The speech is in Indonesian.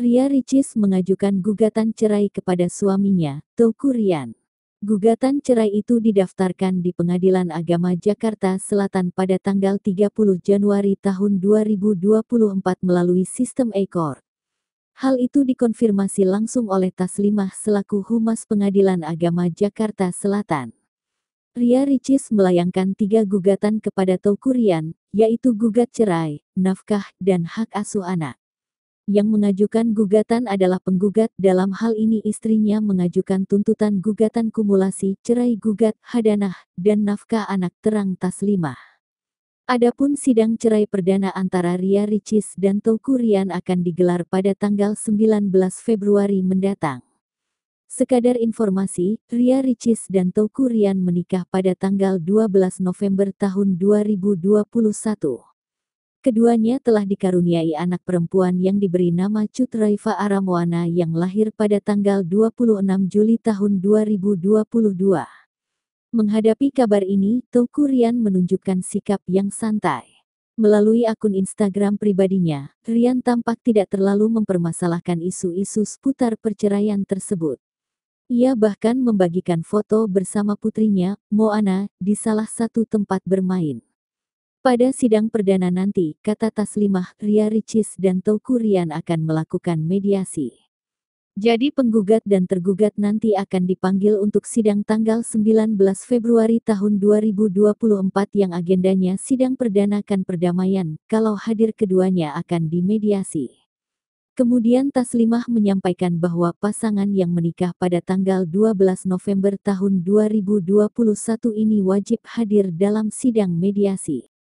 Ria Ricis mengajukan gugatan cerai kepada suaminya, Toku Rian. Gugatan cerai itu didaftarkan di Pengadilan Agama Jakarta Selatan pada tanggal 30 Januari tahun 2024 melalui sistem ekor. Hal itu dikonfirmasi langsung oleh Taslimah selaku Humas Pengadilan Agama Jakarta Selatan. Ria Ricis melayangkan tiga gugatan kepada Tokurian, yaitu gugat cerai, nafkah, dan hak asuh anak yang mengajukan gugatan adalah penggugat, dalam hal ini istrinya mengajukan tuntutan gugatan kumulasi, cerai gugat, hadanah, dan nafkah anak terang taslimah. Adapun sidang cerai perdana antara Ria Ricis dan Teuku Rian akan digelar pada tanggal 19 Februari mendatang. Sekadar informasi, Ria Ricis dan Teuku Rian menikah pada tanggal 12 November tahun 2021. Keduanya telah dikaruniai anak perempuan yang diberi nama Cutraifa Aramwana yang lahir pada tanggal 26 Juli tahun 2022. Menghadapi kabar ini, Teuku Rian menunjukkan sikap yang santai. Melalui akun Instagram pribadinya, Rian tampak tidak terlalu mempermasalahkan isu-isu seputar perceraian tersebut. Ia bahkan membagikan foto bersama putrinya, Moana, di salah satu tempat bermain. Pada sidang perdana nanti, kata Taslimah, Ria Ricis dan Teuku Rian akan melakukan mediasi. Jadi penggugat dan tergugat nanti akan dipanggil untuk sidang tanggal 19 Februari tahun 2024 yang agendanya sidang perdana kan perdamaian, kalau hadir keduanya akan dimediasi. Kemudian Taslimah menyampaikan bahwa pasangan yang menikah pada tanggal 12 November tahun 2021 ini wajib hadir dalam sidang mediasi.